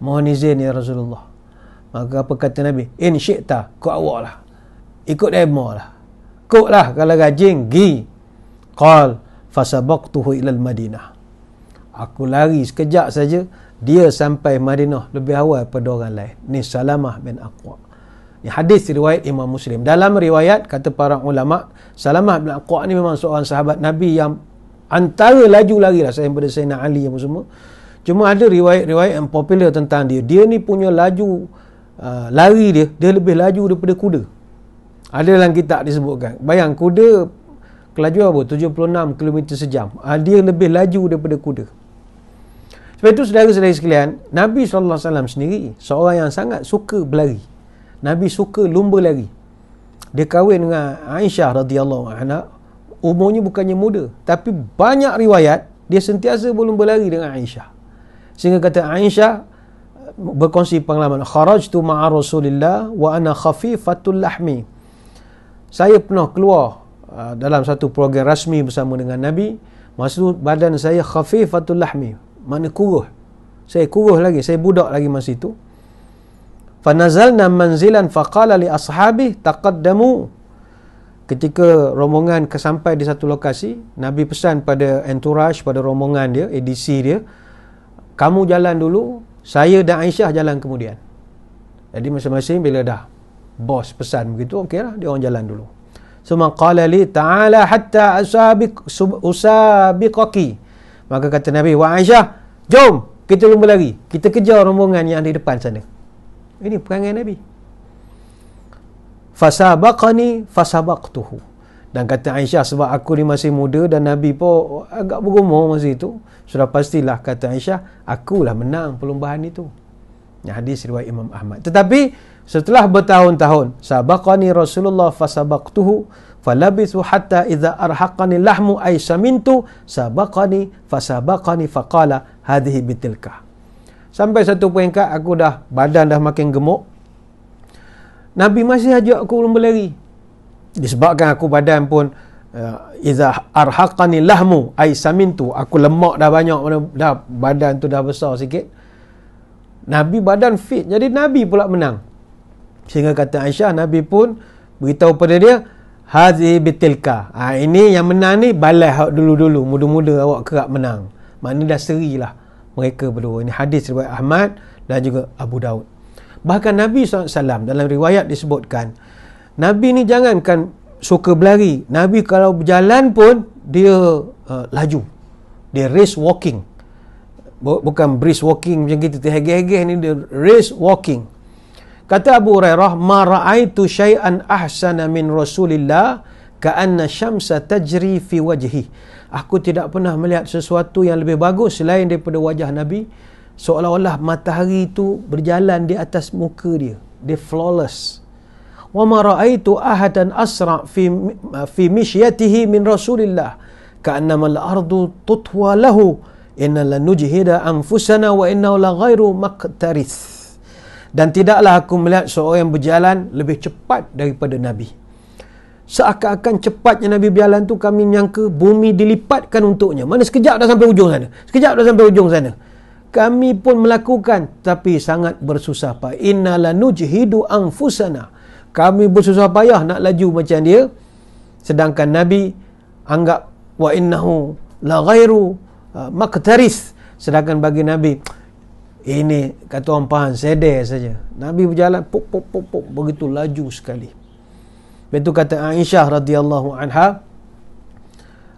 Mohon izin ya Rasulullah. Maka apa kata Nabi? In syikta, kau awak lah. Ikut demo lah. Kau lah kalau rajin, gi. Qal, fasabaktuhu ilal Madinah. Aku lari sekejap saja, dia sampai Madinah lebih awal daripada orang lain. Ni Salamah bin Aqwa. Ini hadis riwayat Imam Muslim. Dalam riwayat kata para ulama, Salamah bin Aqwa ni memang seorang sahabat Nabi yang antara laju lari lah saya pada Sayyidina Ali yang semua. Cuma ada riwayat-riwayat yang popular tentang dia. Dia ni punya laju uh, lari dia, dia lebih laju daripada kuda. Ada dalam kitab disebutkan. Bayang kuda kelajuan apa? 76 km sejam. Uh, dia lebih laju daripada kuda. Sebab itu saudara-saudara sekalian, Nabi SAW sendiri seorang yang sangat suka berlari. Nabi suka lumba lari. Dia kahwin dengan Aisyah radhiyallahu anha. Umurnya bukannya muda, tapi banyak riwayat dia sentiasa berlumba lari dengan Aisyah. Sehingga kata Aisyah berkongsi pengalaman kharajtu ma'a Rasulillah wa ana khafifatul lahmi. Saya pernah keluar uh, dalam satu program rasmi bersama dengan Nabi, maksud badan saya khafifatul lahmi, mana kuruh. Saya kuruh lagi, saya budak lagi masa itu fanazalna manzilan faqala li ashabi taqaddamu ketika rombongan sampai di satu lokasi nabi pesan pada entourage pada rombongan dia ADC dia kamu jalan dulu saya dan Aisyah jalan kemudian jadi masing-masing bila dah bos pesan begitu okeylah dia orang jalan dulu summa qala li ta'ala hatta asabik usabiqaki maka kata nabi wa Aisyah jom kita lumba lari kita kejar rombongan yang di depan sana ini perangai Nabi. Fasabaqani fasabaqtuhu. Dan kata Aisyah sebab aku ni masih muda dan Nabi pun agak berumur masa itu. Sudah pastilah kata Aisyah, akulah menang perlumbaan itu. Hadis riwayat Imam Ahmad. Tetapi setelah bertahun-tahun, sabaqani Rasulullah fasabaqtuhu falabithu hatta idza arhaqani lahmu aysamintu sabaqani fasabaqani faqala hadhihi bitilkah sampai satu peringkat aku dah badan dah makin gemuk Nabi masih ajak aku belum berlari disebabkan aku badan pun eh, iza arhaqani lahmu ai samintu aku lemak dah banyak dah badan tu dah besar sikit Nabi badan fit jadi Nabi pula menang sehingga kata Aisyah Nabi pun beritahu pada dia hazi bitilka ha, ini yang menang ni balai dulu-dulu muda-muda awak kerap menang maknanya dah seri lah mereka berdua. Ini hadis riwayat Ahmad dan juga Abu Daud. Bahkan Nabi SAW dalam riwayat disebutkan, Nabi ni jangankan suka berlari. Nabi kalau berjalan pun, dia uh, laju. Dia race walking. Bukan brisk walking macam kita terhege-hege ni, dia race walking. Kata Abu Hurairah, Ma ra'aitu syai'an ahsana min Rasulillah ka'anna syamsa tajri fi wajhih aku tidak pernah melihat sesuatu yang lebih bagus selain daripada wajah Nabi seolah-olah matahari itu berjalan di atas muka dia dia flawless wa ma raaitu ahadan asra fi fi mishyatihi min rasulillah ka'annama al-ardu tutwa lahu inna lanujhida anfusana wa inna la ghairu maqtarith dan tidaklah aku melihat seorang yang berjalan lebih cepat daripada nabi seakan-akan cepatnya Nabi berjalan tu kami menyangka bumi dilipatkan untuknya. Mana sekejap dah sampai ujung sana. Sekejap dah sampai ujung sana. Kami pun melakukan tapi sangat bersusah payah. Inna Innalanujhidu anfusana. Kami bersusah payah nak laju macam dia. Sedangkan Nabi anggap wa innahu la ghairu uh, maqtaris. Sedangkan bagi Nabi ini kata orang pahan sedih saja. Nabi berjalan pop pop pop pop begitu laju sekali. Itu kata Aisyah radhiyallahu anha.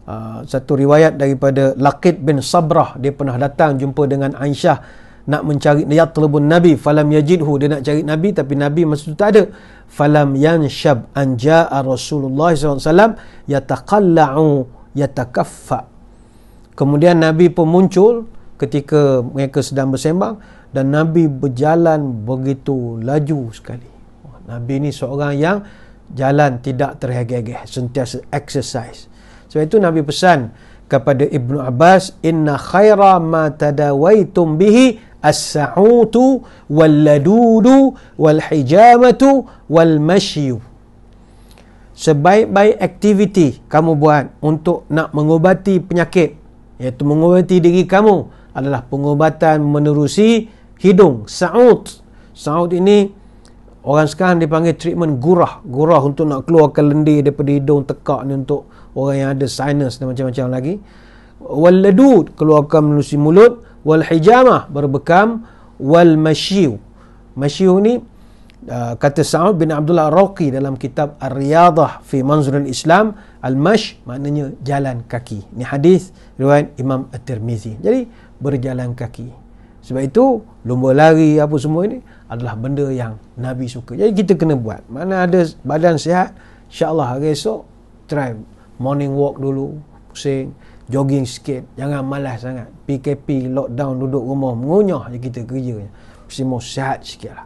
Uh, satu riwayat daripada Laqid bin Sabrah dia pernah datang jumpa dengan Aisyah nak mencari dia telubun nabi falam yajidhu dia nak cari nabi tapi nabi masa tu tak ada falam yanshab anja rasulullah SAW alaihi wasallam yataqallau yatakaffa kemudian nabi pun muncul ketika mereka sedang bersembang dan nabi berjalan begitu laju sekali nabi ni seorang yang jalan tidak terhegeh-hegeh sentiasa exercise sebab itu Nabi pesan kepada Ibnu Abbas inna khaira ma tadawaitum bihi as-sa'utu wal-ladudu wal-hijamatu wal-mashyu sebaik-baik aktiviti kamu buat untuk nak mengubati penyakit iaitu mengubati diri kamu adalah pengubatan menerusi hidung sa'ut sa'ut ini orang sekarang dipanggil treatment gurah gurah untuk nak keluarkan lendir daripada hidung tekak ni untuk orang yang ada sinus dan macam-macam lagi wal ladud keluarkan melalui mulut wal hijamah berbekam wal mashiu mashiu ni uh, kata Sa'ud bin Abdullah Rauqi dalam kitab Ar-Riyadhah fi Manzurul Islam al-mash maknanya jalan kaki ni hadis riwayat Imam At-Tirmizi jadi berjalan kaki sebab itu lumba lari apa semua ini adalah benda yang Nabi suka. Jadi kita kena buat. Mana ada badan sihat, insyaAllah hari esok, try morning walk dulu, pusing, jogging sikit, jangan malas sangat. PKP, lockdown, duduk rumah, mengunyah je kita kerja Mesti mahu sihat sikit lah.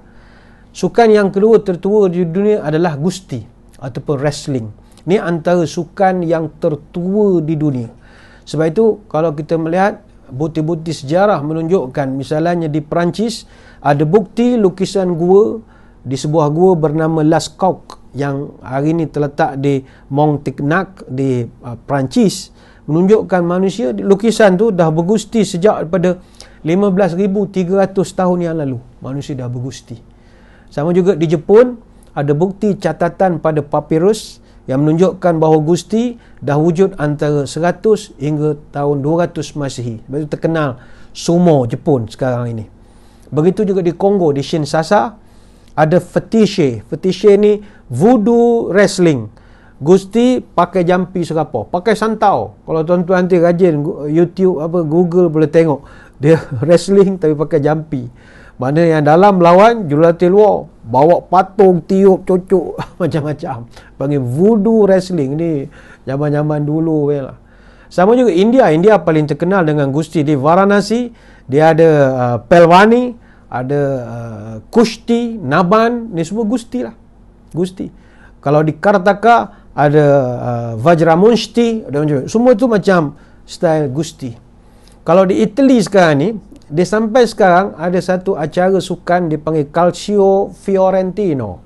Sukan yang kedua tertua di dunia adalah gusti ataupun wrestling. Ini antara sukan yang tertua di dunia. Sebab itu, kalau kita melihat, bukti-bukti sejarah menunjukkan, misalnya di Perancis, ada bukti lukisan gua di sebuah gua bernama Las Coq yang hari ini terletak di Montignac di uh, Perancis menunjukkan manusia lukisan tu dah bergusti sejak pada 15300 tahun yang lalu manusia dah bergusti sama juga di Jepun ada bukti catatan pada papirus yang menunjukkan bahawa gusti dah wujud antara 100 hingga tahun 200 Masihi. Itu terkenal sumo Jepun sekarang ini. Begitu juga di Kongo, di Shinsasa, ada fetishe. Fetishe ni voodoo wrestling. Gusti pakai jampi serapa. Pakai santau. Kalau tuan-tuan nanti rajin YouTube, apa Google boleh tengok. Dia wrestling tapi pakai jampi. Mana yang dalam lawan, julati luar. Bawa patung, tiup, cocok, macam-macam. Panggil voodoo wrestling ni zaman-zaman dulu. Ya lah. Sama juga India. India paling terkenal dengan Gusti di Varanasi dia ada uh, Pelwani, ada uh, Kushti, Naban, ni semua Gusti lah. Gusti. Kalau di Kartaka, ada uh, Vajramunshti, semua tu macam style Gusti. Kalau di Itali sekarang ni, dia sampai sekarang ada satu acara sukan dipanggil Calcio Fiorentino.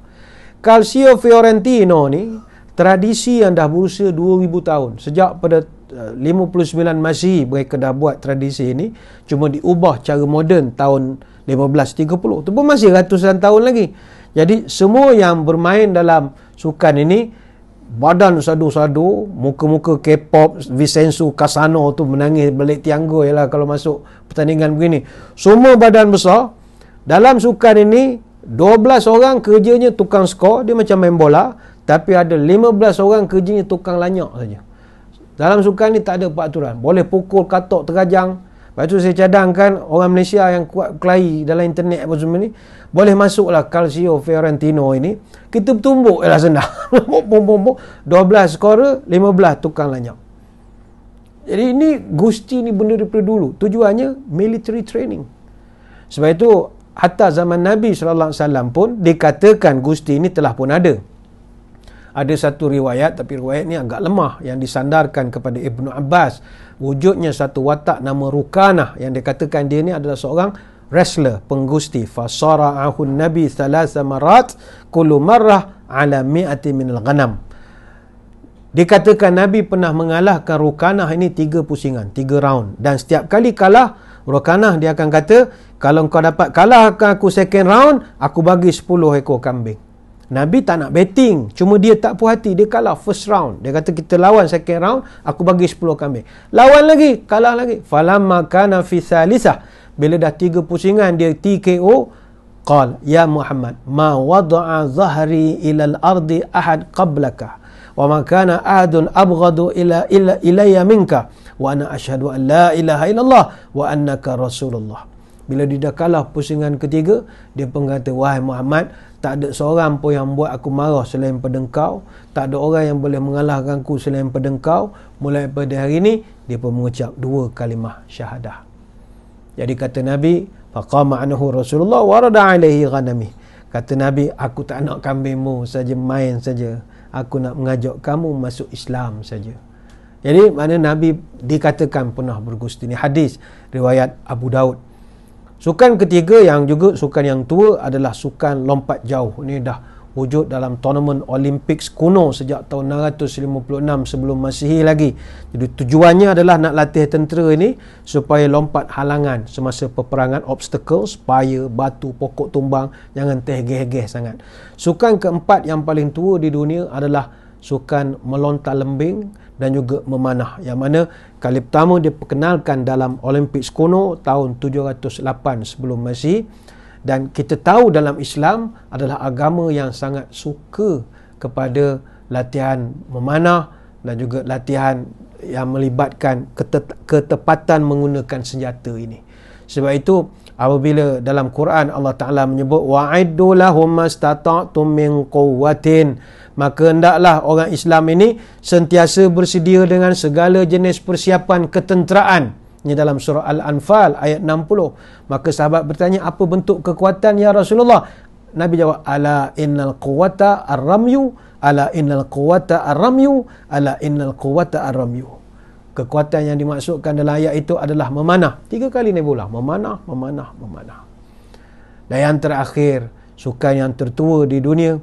Calcio Fiorentino ni, tradisi yang dah berusia 2000 tahun sejak pada 59 eh, masih mereka dah buat tradisi ini cuma diubah cara moden tahun 1530 itu pun masih ratusan tahun lagi jadi semua yang bermain dalam sukan ini badan sadu-sadu muka-muka K-pop Vincenzo Casano tu menangis balik tianggo ialah kalau masuk pertandingan begini semua badan besar dalam sukan ini 12 orang kerjanya tukang skor dia macam main bola tapi ada 15 orang kerjanya tukang lanyak saja. Dalam sukan ni tak ada peraturan. Boleh pukul, katok, terajang. Lepas tu saya cadangkan orang Malaysia yang kuat kelahi dalam internet apa semua ni. Boleh masuklah Calcio Fiorentino ini. Kita bertumbuk ialah eh, senang. 12 skorer, 15 tukang lanyak. Jadi ini Gusti ni benda daripada dulu. Tujuannya military training. Sebab itu hatta zaman Nabi SAW pun dikatakan Gusti ni telah pun ada ada satu riwayat tapi riwayat ni agak lemah yang disandarkan kepada Ibnu Abbas wujudnya satu watak nama Rukanah yang dikatakan dia ni adalah seorang wrestler penggusti fasara ahun nabi thalatha marat kullu marrah ala mi'ati min al-ghanam dikatakan nabi pernah mengalahkan rukanah ini tiga pusingan tiga round dan setiap kali kalah rukanah dia akan kata kalau kau dapat kalahkan aku second round aku bagi 10 ekor kambing Nabi tak nak betting. Cuma dia tak puas hati. Dia kalah first round. Dia kata kita lawan second round. Aku bagi 10 kambing. Lawan lagi. Kalah lagi. Falam makana fisalisah. Bila dah tiga pusingan dia TKO. Qal. Ya Muhammad. Ma wada'a zahri ilal ardi ahad qablaka. Wa makana ahadun abgadu ila, ila, ilaya minka. Wa ana ashadu an la ilaha illallah. Wa annaka rasulullah. Bila dia dah kalah pusingan ketiga, dia pun kata, Wahai Muhammad, tak ada seorang pun yang buat aku marah selain pada engkau. Tak ada orang yang boleh mengalahkan aku selain pada engkau. Mulai pada hari ini, dia pun mengucap dua kalimah syahadah. Jadi kata Nabi, Faqama anhu Rasulullah warada alaihi ghanami. Kata Nabi, aku tak nak kambingmu saja main saja. Aku nak mengajak kamu masuk Islam saja. Jadi mana Nabi dikatakan pernah bergusti ini hadis riwayat Abu Daud Sukan ketiga yang juga sukan yang tua adalah sukan lompat jauh. Ini dah wujud dalam tournament Olympics kuno sejak tahun 656 sebelum Masihi lagi. Jadi tujuannya adalah nak latih tentera ini supaya lompat halangan semasa peperangan obstacles, supaya batu, pokok tumbang jangan teh geh-geh sangat. Sukan keempat yang paling tua di dunia adalah sukan melontar lembing dan juga memanah yang mana kali pertama perkenalkan dalam Olimpik Sekono tahun 708 sebelum Masih dan kita tahu dalam Islam adalah agama yang sangat suka kepada latihan memanah dan juga latihan yang melibatkan ketepatan menggunakan senjata ini sebab itu apabila dalam Quran Allah Taala menyebut wa'idu lahum min quwwatin Maka hendaklah orang Islam ini sentiasa bersedia dengan segala jenis persiapan ketenteraan. Ini dalam surah Al-Anfal ayat 60. Maka sahabat bertanya, apa bentuk kekuatan ya Rasulullah? Nabi jawab, Ala innal quwata ar-ramyu, ala innal quwata ar-ramyu, ala innal quwata ar-ramyu. Kekuatan yang dimaksudkan dalam ayat itu adalah memanah. Tiga kali Nabi ulang, memanah, memanah, memanah. Dan yang terakhir, sukan yang tertua di dunia,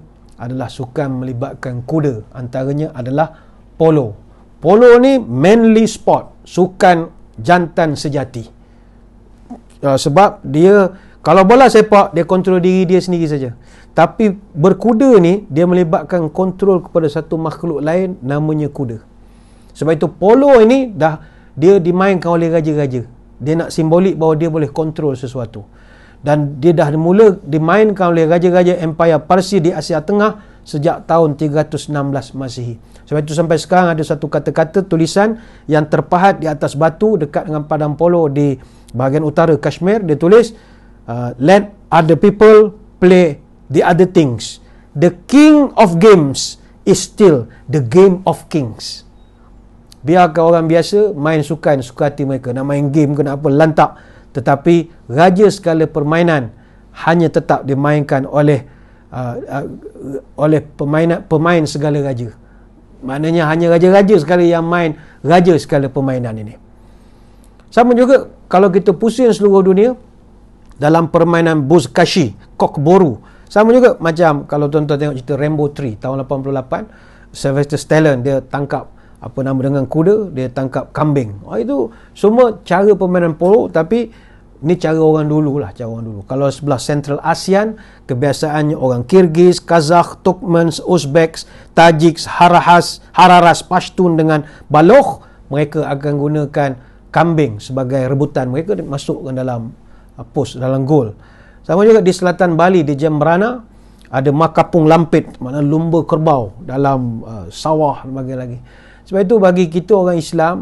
adalah sukan melibatkan kuda. Antaranya adalah polo. Polo ni manly sport, sukan jantan sejati. Uh, sebab dia kalau bola sepak dia kontrol diri dia sendiri saja. Tapi berkuda ni dia melibatkan kontrol kepada satu makhluk lain namanya kuda. Sebab itu polo ini dah dia dimainkan oleh raja-raja. Dia nak simbolik bahawa dia boleh kontrol sesuatu dan dia dah mula dimainkan oleh raja-raja empire Persia di Asia Tengah sejak tahun 316 Masihi. Sebab itu sampai sekarang ada satu kata-kata tulisan yang terpahat di atas batu dekat dengan padang polo di bahagian utara Kashmir. Dia tulis, uh, let other people play the other things. The king of games is still the game of kings. Biarkan orang biasa main sukan suka hati mereka. Nak main game ke nak apa, lantak tetapi raja segala permainan hanya tetap dimainkan oleh uh, uh, oleh pemain pemain segala raja. Maknanya hanya raja-raja sekali yang main raja segala permainan ini. Sama juga kalau kita pusing seluruh dunia dalam permainan Buzkashi, Kokboru. Sama juga macam kalau tuan-tuan tengok cerita Rainbow 3 tahun 88, Sylvester Stallone dia tangkap apa nama dengan kuda dia tangkap kambing oh, itu semua cara permainan polo tapi ni cara orang dulu lah cara orang dulu kalau sebelah Central ASEAN kebiasaannya orang Kirgiz, Kazakh, Turkmen, Uzbek, Tajik, Haras, Hararas, Pashtun dengan Baloch mereka akan gunakan kambing sebagai rebutan mereka masukkan dalam uh, pos dalam gol sama juga di selatan Bali di Jemberana ada makapung lampit mana lumba kerbau dalam uh, sawah dan bagai lagi, -lagi. Sebab itu bagi kita orang Islam,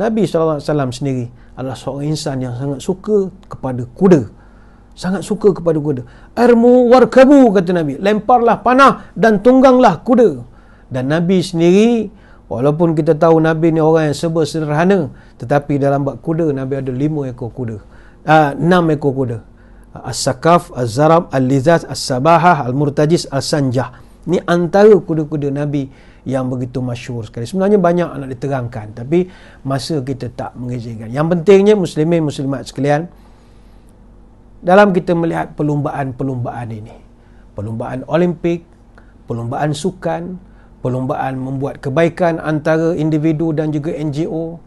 Nabi SAW sendiri adalah seorang insan yang sangat suka kepada kuda. Sangat suka kepada kuda. Ermu war kabu kata Nabi. Lemparlah panah dan tungganglah kuda. Dan Nabi sendiri, walaupun kita tahu Nabi ni orang yang serba sederhana, tetapi dalam bak kuda, Nabi ada lima ekor kuda. Uh, enam ekor kuda. As-Sakaf, Az-Zarab, Al-Lizaz, As-Sabahah, Al-Murtajis, Al-Sanjah. Ini antara kuda-kuda Nabi yang begitu masyur sekali. Sebenarnya banyak nak diterangkan tapi masa kita tak mengizinkan. Yang pentingnya muslimin muslimat sekalian dalam kita melihat perlumbaan-perlumbaan ini. Perlumbaan Olimpik, perlumbaan sukan, perlumbaan membuat kebaikan antara individu dan juga NGO.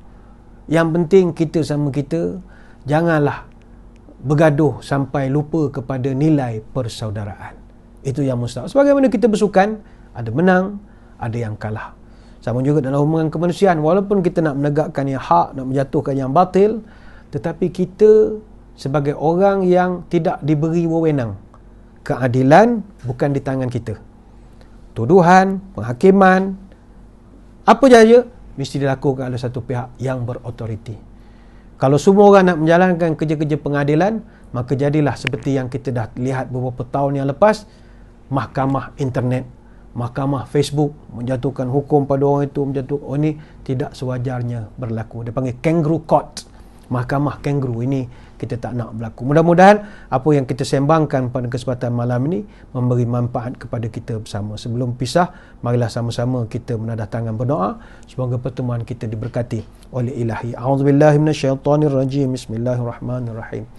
Yang penting kita sama kita janganlah bergaduh sampai lupa kepada nilai persaudaraan. Itu yang mustahil. Sebagaimana kita bersukan, ada menang, ada yang kalah. Sama juga dalam hubungan kemanusiaan, walaupun kita nak menegakkan yang hak, nak menjatuhkan yang batil, tetapi kita sebagai orang yang tidak diberi wewenang. Keadilan bukan di tangan kita. Tuduhan, penghakiman, apa jaya, mesti dilakukan oleh satu pihak yang berautoriti. Kalau semua orang nak menjalankan kerja-kerja pengadilan, maka jadilah seperti yang kita dah lihat beberapa tahun yang lepas, mahkamah internet mahkamah Facebook menjatuhkan hukum pada orang itu menjatuhkan oh ini tidak sewajarnya berlaku dia panggil kangaroo court mahkamah kangaroo ini kita tak nak berlaku mudah-mudahan apa yang kita sembangkan pada kesempatan malam ini memberi manfaat kepada kita bersama sebelum pisah marilah sama-sama kita menadah tangan berdoa semoga pertemuan kita diberkati oleh ilahi a'udzubillahi minasyaitonirrajim bismillahirrahmanirrahim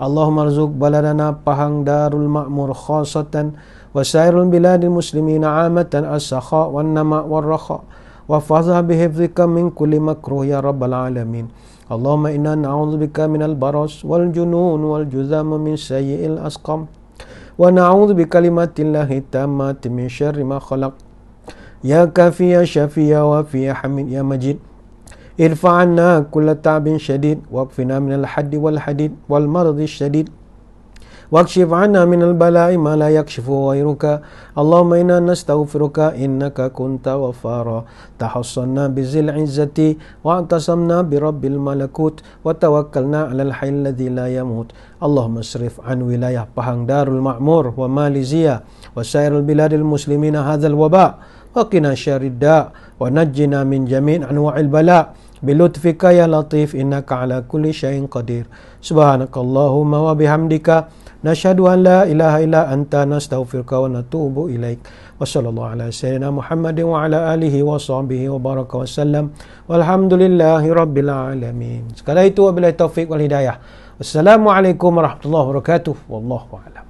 Allahumma rzuq baladana pahang darul ma'mur khasatan وسائر البلاد المسلمين عامة السخاء والنماء والرخاء واحفظها بحفظك من كل مكروه يا رب العالمين اللهم إنا نعوذ بك من البرص والجنون والجذام من سيء الأسقم ونعوذ بكلمات الله التامة من شر ما خلق يا كافي يا شفي يا وفي يا حميد يا مجيد ارفع عنا كل تعب شديد واكفنا من الحد والحديد والمرض الشديد واكشف عنا من البلاء ما لا يكشفه غيرك اللهم إنا نستغفرك إنك كنت غفارا تحصنا بذي العزة واعتصمنا برب الملكوت وتوكلنا على الحي الذي لا يموت اللهم اصرف عن ولاية بحان دار المعمور وماليزيا وسائر البلاد المسلمين هذا الوباء وقنا شر الداء ونجنا من جميع أنواع البلاء بلطفك يا لطيف إنك على كل شيء قدير سبحانك اللهم وبحمدك Nashadu an la ilaha illa anta nastaghfiruka wa natubu ilaik. Wa sallallahu ala sayyidina Muhammadin wa ala alihi wa sahbihi wa baraka wa sallam. Walhamdulillahi rabbil alamin. Sekali itu wabillahi taufiq wal hidayah. Wassalamualaikum warahmatullahi wabarakatuh. Wallahu a'lam.